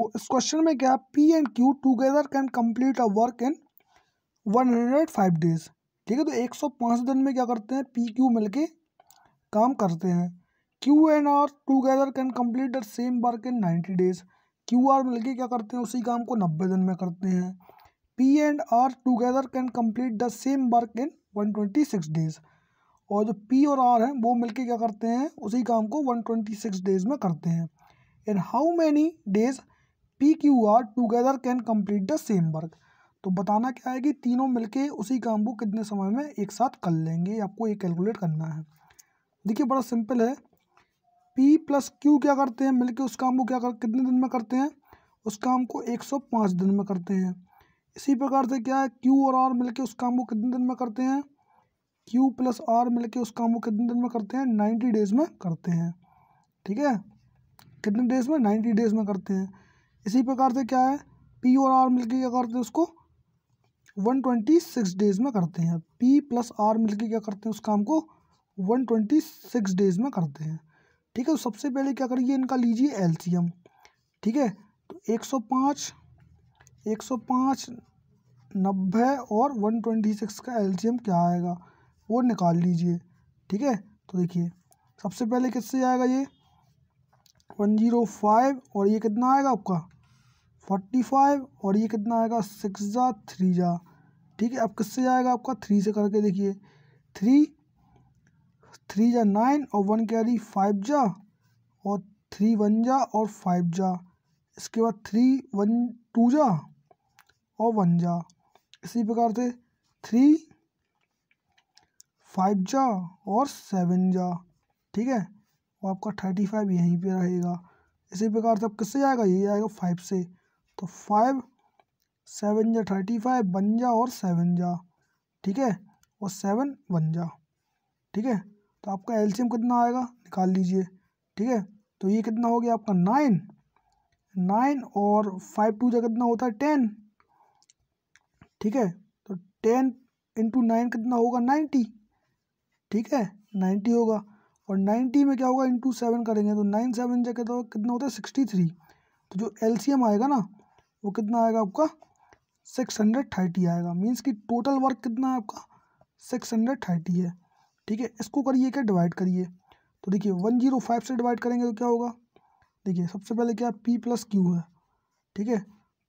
तो इस क्वेश्चन में क्या P and Q together can complete a work in one hundred five days ठीक है तो एक सौ पाँच दिन में क्या करते हैं पी क्यू मिलके काम करते हैं Q and R together can complete the same work in ninety days Q R मिलके क्या करते हैं उसी काम को नब्बे दिन में करते हैं P and R together can complete the same work in one twenty six days और जो पी और आर हैं वो मिलके क्या करते हैं उसी काम को वन ट्वेंटी सिक्स डेज में करते हैं in how many days P Q R together can complete the same work तो बताना क्या है कि तीनों मिलके उसी काम को कितने समय में एक साथ कर लेंगे आपको ये कैलकुलेट करना है देखिए बड़ा सिंपल है पी प्लस क्यू क्या करते हैं मिलके उस काम को क्या कर कितने दिन में करते हैं उस काम को एक सौ पाँच दिन में करते हैं इसी प्रकार से क्या है क्यू और आर मिलके उस काम को कितने दिन में करते हैं क्यू प्लस आर मिलके उस काम को कितने दिन में करते हैं नाइन्टी डेज़ में करते हैं ठीक है कितने डेज़ में नाइन्टी डेज़ में करते हैं इसी प्रकार से क्या है पी और आर मिलके क्या करते हैं उसको वन ट्वेंटी सिक्स डेज़ में करते हैं पी प्लस आर मिलके क्या करते हैं उस काम को वन ट्वेंटी सिक्स डेज़ में करते हैं ठीक है तो सबसे पहले क्या करिए इनका लीजिए एल ठीक है तो एक सौ पाँच एक सौ पाँच नब्बे और वन ट्वेंटी सिक्स का एल क्या आएगा वो निकाल लीजिए ठीक है तो देखिए सबसे पहले किससे आएगा ये वन जीरो फाइव और ये कितना आएगा आपका फोर्टी फाइव और ये कितना आएगा सिक्स जा थ्री जा ठीक है अब किससे जाएगा आपका थ्री से करके देखिए थ्री थ्री जा नाइन और वन कैरी फाइव जा और थ्री वन जा और फाइव जा इसके बाद थ्री वन टू जा और वन जा इसी प्रकार से थ्री फाइव जा और सेवन जा ठीक है और आपका थर्टी फाइव यहीं पे रहेगा इसी प्रकार से अब किससे जाएगा ये आएगा फाइव से तो फाइव सेवन जा थर्टी फाइव बन जा और सेवन जा ठीक है और सेवन बन जा ठीक है तो आपका एलसीएम कितना आएगा निकाल लीजिए ठीक है तो ये कितना हो गया आपका नाइन नाइन और फाइव टू जा कितना होता है टेन ठीक है तो टेन इंटू नाइन कितना होगा नाइन्टी ठीक है नाइन्टी होगा और नाइन्टी में क्या होगा इंटू सेवन करेंगे तो नाइन सेवन जा कितना होता है सिक्सटी थ्री तो जो एलसीएम आएगा ना वो कितना आएगा आपका सिक्स हंड्रेड थर्टी आएगा मीन्स कि टोटल वर्क कितना है आपका सिक्स हंड्रेड थर्टी है ठीक है इसको करिए क्या डिवाइड करिए तो देखिए वन जीरो फाइव से डिवाइड करेंगे तो क्या होगा देखिए सबसे पहले क्या पी प्लस क्यू है ठीक है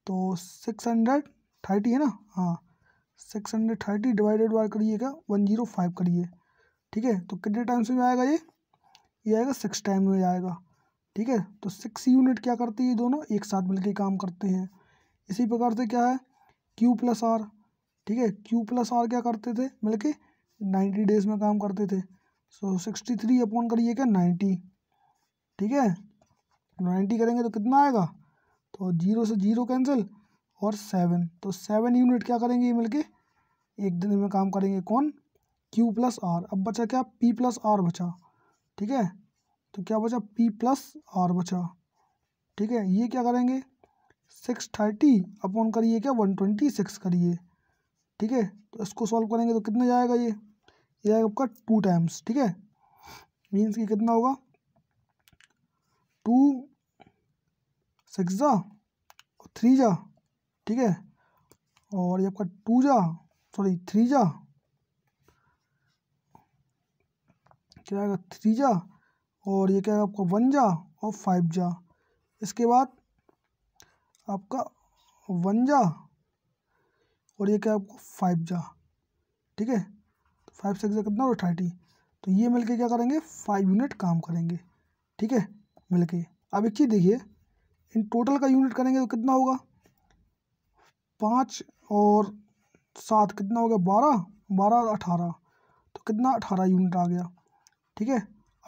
तो सिक्स हंड्रेड थर्टी है ना हाँ six hundred thirty divided by करिएगा वन जीरो फाइव करिए ठीक है तो कितने टाइम्स में आएगा ये ये आएगा सिक्स टाइम में आएगा ठीक है तो सिक्स यूनिट क्या करती है दोनों एक साथ मिलकर काम करते हैं इसी प्रकार से क्या है क्यू प्लस आर ठीक है क्यू प्लस आर क्या करते थे बल्कि नाइन्टी डेज में काम करते थे सो सिक्सटी थ्री अपॉन करिए क्या नाइन्टी ठीक है नाइन्टी करेंगे तो कितना आएगा तो जीरो से जीरो कैंसिल और सेवन तो सेवन यूनिट क्या करेंगे ये मिलके एक दिन में काम करेंगे कौन क्यू प्लस आर अब बचा क्या पी प्लस आर बचा ठीक है तो क्या बचा पी प्लस आर बचा ठीक है ये क्या करेंगे सिक्स थर्टी अपॉन करिए क्या वन ट्वेंटी सिक्स करिए ठीक है तो इसको सॉल्व करेंगे तो कितना जाएगा ये ये आएगा आपका टू टाइम्स ठीक है मीन्स कि कितना होगा टू सिक्स जा थ्री जा ठीक है और ये आपका टू जा सॉरी थ्री जा क्या आएगा थ्री जा और ये क्या आएगा आपका वन जा और फाइव जा इसके बाद आपका वन जा और ये क्या आपको फाइव जा ठीक है फाइव सिक्स जा कितना और थर्टी तो ये मिलके क्या करेंगे फाइव यूनिट काम करेंगे ठीक है मिलके अब एक चीज़ देखिए इन टोटल का यूनिट करेंगे तो कितना होगा पाँच और सात कितना हो गया बारह बारह अठारह तो कितना अठारह यूनिट आ गया ठीक है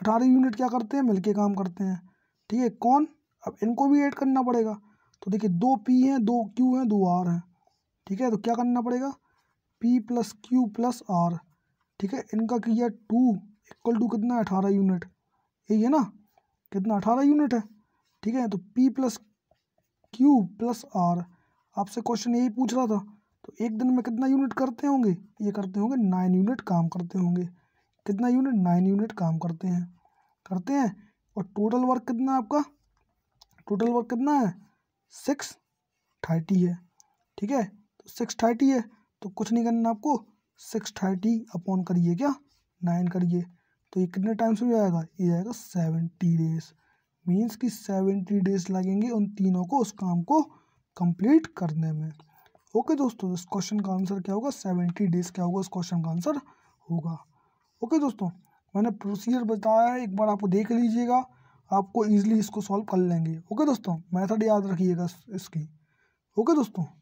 अठारह यूनिट क्या करते हैं मिलके काम करते हैं ठीक है कौन अब इनको भी ऐड करना पड़ेगा तो देखिए दो पी हैं दो क्यू हैं दो आर हैं ठीक है तो क्या करना पड़ेगा P plus Q plus R ठीक है इनका किया टू इक्वल टू कितना है अठारह यूनिट यही है ना कितना अठारह यूनिट है ठीक है तो P plus Q plus R आपसे क्वेश्चन यही पूछ रहा था तो एक दिन में कितना यूनिट करते होंगे ये करते होंगे नाइन यूनिट काम करते होंगे कितना यूनिट नाइन यूनिट काम करते हैं करते हैं और टोटल वर्क कितना है आपका टोटल वर्क कितना है सिक्स थर्टी है ठीक है तो सिक्स थर्टी है तो कुछ नहीं करना आपको सिक्स थर्टी अपॉन करिए क्या नाइन करिए तो ये कितने टाइम से हो जाएगा ये जाएगा सेवेंटी डेज मीन्स कि सेवेंटी डेज लगेंगे उन तीनों को उस काम को कंप्लीट करने में ओके दोस्तों इस क्वेश्चन का आंसर क्या होगा सेवेंटी डेज क्या होगा इस क्वेश्चन का आंसर होगा ओके दोस्तों मैंने प्रोसीजर बताया है एक बार आपको देख लीजिएगा आपको ईजिली इसको सॉल्व कर लेंगे ओके दोस्तों मेथड याद रखिएगा इसकी ओके दोस्तों